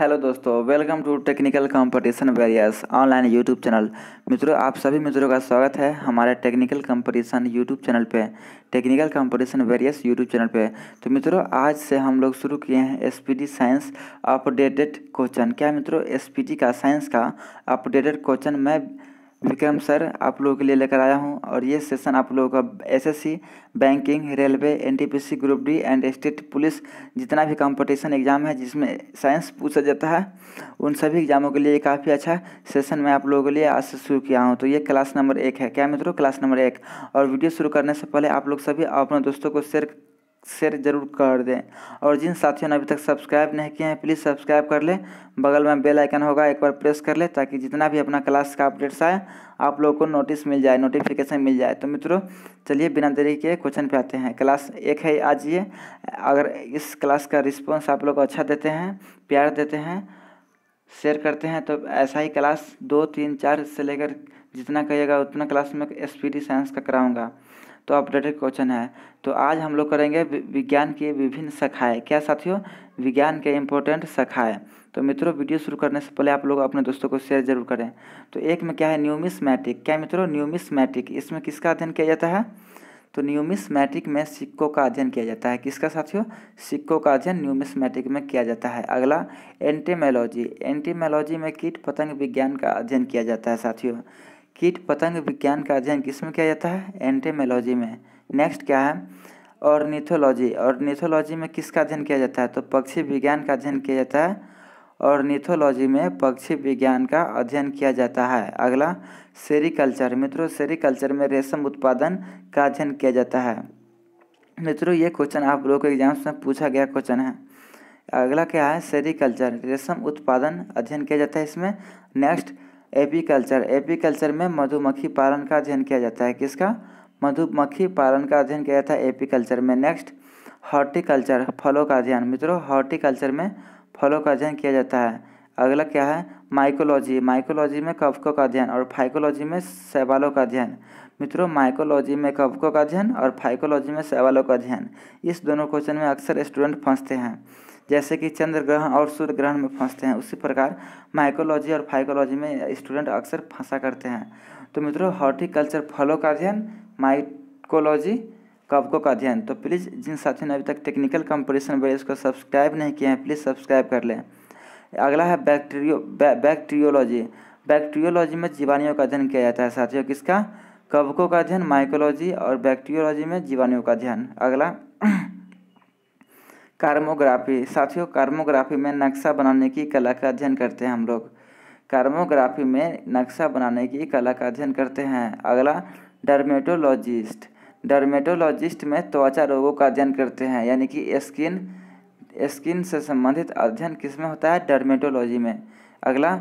hello दोस्तों welcome to technical competition various online YouTube channel मित्रों आप सभी मित्रों का स्वागत है हमारे टेक्निकल कंपटीशन यूट्यूब चैनल पे technical competition various YouTube channel पे तो मित्रों आज से हम लोग शुरू किए हैं एसपीडी साइंस अपडेटेड क्वेश्चन क्या मित्रों एसपीडी का साइंस का अपडेटेड क्वेश्चन मैं विक्रम सर आप लोगों के लिए लेकर आया हूं और ये सेशन आप लोगों का SSC banking railway NTPC group D and state police जितना भी कंपटीशन एग्जाम है जिसमें साइंस पूछा जाता है उन सभी एग्जामों के लिए काफ़ी अच्छा सेशन मैं आप लोगों के लिए आज से शुरू किया हूँ तो ये क्लास नंबर एक है क्या मित्रों क्लास नंबर एक और वीडियो शुरू करने से पहले आप लोग सभी अपने दोस्तों को शेयर शेयर जरूर कर दें और जिन साथियों ने अभी तक सब्सक्राइब नहीं किए हैं प्लीज़ सब्सक्राइब कर लें बगल में बेल आइकन होगा एक बार प्रेस कर लें ताकि जितना भी अपना क्लास का अपडेट्स आए आप लोगों को नोटिस मिल जाए नोटिफिकेशन मिल जाए तो मित्रों चलिए बिना देरी के क्वेश्चन पे आते हैं क्लास एक है आज ये अगर इस क्लास का रिस्पॉन्स आप लोग अच्छा देते हैं प्यार देते हैं शेयर करते हैं तो ऐसा ही क्लास दो तीन चार से लेकर जितना कहिएगा उतना क्लास में एस साइंस का कराऊँगा तो अपडेटेड क्वेश्चन है तो आज हम लोग करेंगे विज्ञान की विभिन्न शाखाएं क्या साथियों विज्ञान के इम्पोर्टेंट शाखाएं तो मित्रों वीडियो शुरू करने से पहले आप लोग अपने दोस्तों को शेयर जरूर करें तो एक में क्या है न्यूमिसमैटिक क्या मित्रों न्यूमिसमैटिक इसमें किसका अध्ययन किया जाता है तो न्यूमिसमैटिक में सिक्कों का अध्ययन किया जाता है किसका साथियों सिक्कों का अध्ययन न्यूमिसमैटिक में किया जाता है अगला एंटीमेलॉजी एंटीमेलॉजी में कीट पतंग विज्ञान का अध्ययन किया जाता है साथियों कीट पतंग विज्ञान का अध्ययन किस में किया जाता है एंटेमोलॉजी में नेक्स्ट क्या है और निथोलॉजी और निथोलॉजी में किसका अध्ययन किया जाता है तो पक्षी विज्ञान का अध्ययन किया जाता है और निथोलॉजी में पक्षी विज्ञान का अध्ययन किया जाता है अगला सेरिकल्चर मित्रों सेरिकल्चर में रेशम उत्पादन का अध्ययन किया जाता है मित्रों ये क्वेश्चन आप लोगों के एग्जाम्स में पूछा गया क्वेश्चन है अगला क्या है सेरिकल्चर रेशम उत्पादन अध्ययन किया जाता है इसमें नेक्स्ट एपीकल्चर एपीकल्चर में मधुमक्खी पालन का अध्ययन किया जाता है किसका मधुमक्खी पालन का अध्ययन किया जाता है एपीकल्चर में नेक्स्ट हॉर्टिकल्चर फलों का अध्ययन मित्रों हॉर्टिकल्चर में फलों का अध्ययन किया जाता है अगला क्या है माइकोलॉजी माइकोलॉजी में कवकों का अध्ययन और फाइकोलॉजी में सैवालों का अध्ययन मित्रों माइकोलॉजी में कवकों का अध्ययन और फाइकोलॉजी में सैवालों का अध्ययन इस दोनों क्वेश्चन में अक्सर स्टूडेंट फंसते हैं जैसे कि चंद्र ग्रहण और सूर्य ग्रहण में फंसते हैं उसी प्रकार माइकोलॉजी और फाइकोलॉजी में स्टूडेंट अक्सर फंसा करते हैं तो मित्रों हॉर्टिकल्चर फलों का अध्ययन माइकोलॉजी कवकों का अध्ययन तो प्लीज़ जिन साथियों ने अभी तक टेक्निकल कंपटीशन वीडियोस उसको सब्सक्राइब नहीं किए हैं प्लीज़ सब्सक्राइब कर लें अगला है बैक्टीरियो बैक्टीरियोलॉजी बैक्टीरियोलॉजी में जीवाणियों का अध्ययन किया जाता है साथियों किसका कवकों का अध्ययन माइकोलॉजी और बैक्टीरियोलॉजी में जीवाणियों का अध्ययन अगला कार्मोग्राफी साथियों कार्मोग्राफी में नक्शा बनाने की कला का अध्ययन करते हैं हम लोग कार्मोग्राफी में नक्शा बनाने की कला का अध्ययन करते हैं अगला डर्मेटोलॉजिस्ट डर्मेटोलॉजिस्ट में त्वचा रोगों का अध्ययन करते हैं यानी कि स्किन स्किन से संबंधित अध्ययन किस में होता है डर्मेटोलॉजी में अगला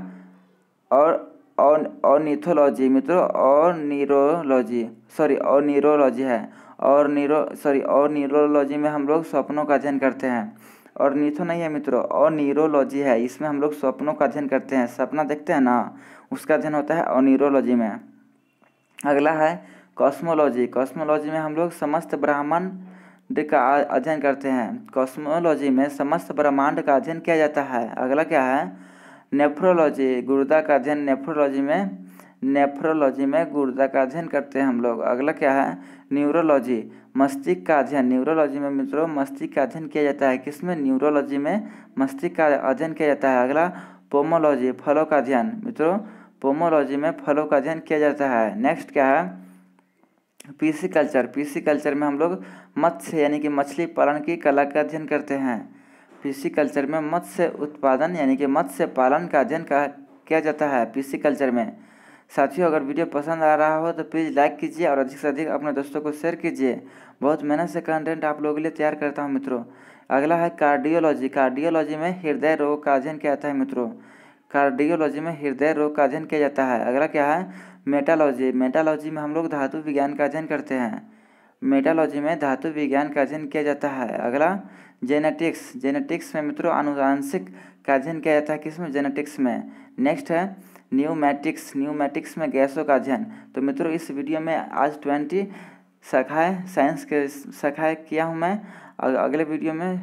और अनिथोलॉजी मित्रों और न्यूरोलॉजी सॉरी अनिरोलॉजी है और न्यूरो सॉरी और न्यूरोलॉजी में हम लोग सपनों का अध्ययन करते हैं और नीथो नहीं है मित्रों और न्यूरोलॉजी है इसमें हम लोग सपनों का अध्ययन करते हैं सपना देखते हैं ना उसका अध्ययन होता है और न्यूरोलॉजी में अगला है कॉस्मोलॉजी कॉस्मोलॉजी में हम लोग समस्त ब्रह्मांड का अध्ययन करते हैं कॉस्मोलॉजी में समस्त ब्रह्मांड का अध्ययन किया जाता है अगला क्या है नेफ्रोलॉजी गुर्दा का अध्ययन नेफ्रोलॉजी में नेफ्रोलॉजी में गुर्दा का अध्ययन करते हैं हम लोग अगला क्या है न्यूरोलॉजी मस्तिष्क का अध्ययन न्यूरोलॉजी में मित्रों मस्तिष्क का अध्ययन किया जाता है किसमें न्यूरोलॉजी में मस्तिष्क का अध्ययन किया जाता है अगला पोमोलॉजी फलों का अध्ययन मित्रों पोमोलॉजी में फलों का अध्ययन किया जाता है नेक्स्ट क्या है पीसी कल्चर पीसी कल्चर में हम लोग मत्स्य यानी कि मछली पालन की कला का अध्ययन करते हैं पिसिकल्चर में मत्स्य उत्पादन यानी कि मत्स्य पालन का अध्ययन किया जाता है पिसिकल्चर में साथियों अगर वीडियो पसंद आ रहा हो तो प्लीज़ लाइक कीजिए और अधिक से अधिक अपने दोस्तों को शेयर कीजिए बहुत मेहनत से कंटेंट आप लोगों के लिए तैयार करता हूँ मित्रों अगला है कार्डियोलॉजी कार्डियोलॉजी में हृदय रोग का अध्ययन किया जाता है मित्रों कार्डियोलॉजी में हृदय रोग का अध्ययन किया जाता है अगला क्या है मेटालॉजी मेटालॉजी में हम लोग धातु विज्ञान का अध्ययन करते हैं मेटालॉजी में धातु विज्ञान का अध्ययन किया जाता है अगला जेनेटिक्स जेनेटिक्स में मित्रों आनुवांशिक का अध्ययन किया जाता है किसमें जेनेटिक्स में नेक्स्ट है न्यूमैटिक्स न्यूमैटिक्स में गैसों का अध्ययन तो मित्रों इस वीडियो में आज ट्वेंटी शाखाएँ साइंस के शाखाएँ किया हूँ मैं और अगले वीडियो में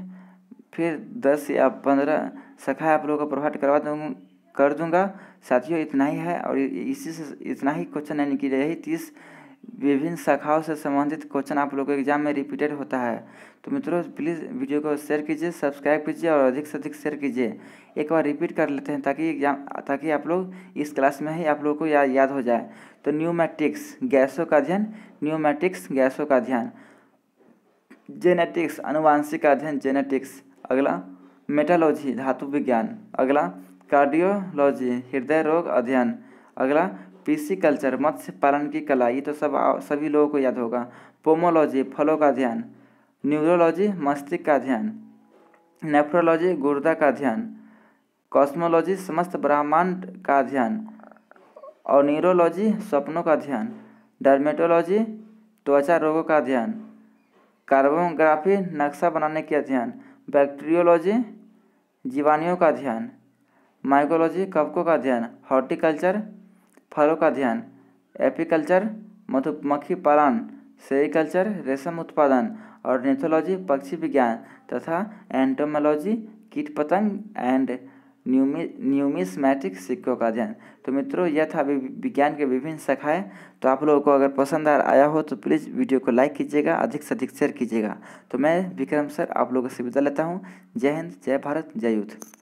फिर दस या पंद्रह शाखाएँ आप लोगों को प्रोवाइड करवा दूँ कर दूँगा साथियों इतना ही है और इसी से इतना ही क्वेश्चन यानी कि यही तीस विभिन्न शाखाओं से संबंधित क्वेश्चन आप लोग के एग्जाम में रिपीटेड होता है तो मित्रों प्लीज़ वीडियो को शेयर कीजिए सब्सक्राइब कीजिए और अधिक से अधिक शेयर कीजिए एक बार रिपीट कर लेते हैं ताकि एग्जाम ताकि आप लोग इस क्लास में ही आप लोगों को या, याद हो जाए तो न्यूमेटिक्स गैसों का अध्ययन न्यूमेटिक्स गैसों का अध्ययन जेनेटिक्स अनुवांशिक अध्ययन जेनेटिक्स अगला मेटालॉजी धातु विज्ञान अगला कार्डियोलॉजी हृदय रोग अध्ययन अगला पीसी कल्चर मत्स्य पालन की कला ये तो सब सभी लोगों को याद होगा पोमोलॉजी फलों का ध्यान न्यूरोलॉजी मस्तिष्क का ध्यान नेफ्रोलॉजी गुर्दा का ध्यान कॉस्मोलॉजी समस्त ब्रह्मांड का ध्यान और न्यूरोलॉजी सपनों का ध्यान डर्मेटोलॉजी त्वचा रोगों का ध्यान कार्बोग्राफी नक्शा बनाने का ध्यान बैक्टीरियोलॉजी जीवाणुओं का ध्यान माइकोलॉजी कवकों का ध्यान हॉर्टिकल्चर फलों का अध्ययन एपिकल्चर मधुमक्खी पालन सेरिकल्चर रेशम उत्पादन और नेथोलॉजी पक्षी विज्ञान तथा एंटोमोलॉजी कीट पतंग एंड न्यूमि न्यूमिस्मैटिक सिक्कों का अध्ययन तो मित्रों यह था विज्ञान के विभिन्न शाखाएं तो आप लोगों को अगर पसंद आया हो तो प्लीज़ वीडियो को लाइक कीजिएगा अधिक से अधिक शेयर कीजिएगा तो मैं विक्रम सर आप लोगों से विदा लेता हूँ जय हिंद जय भारत जय यूथ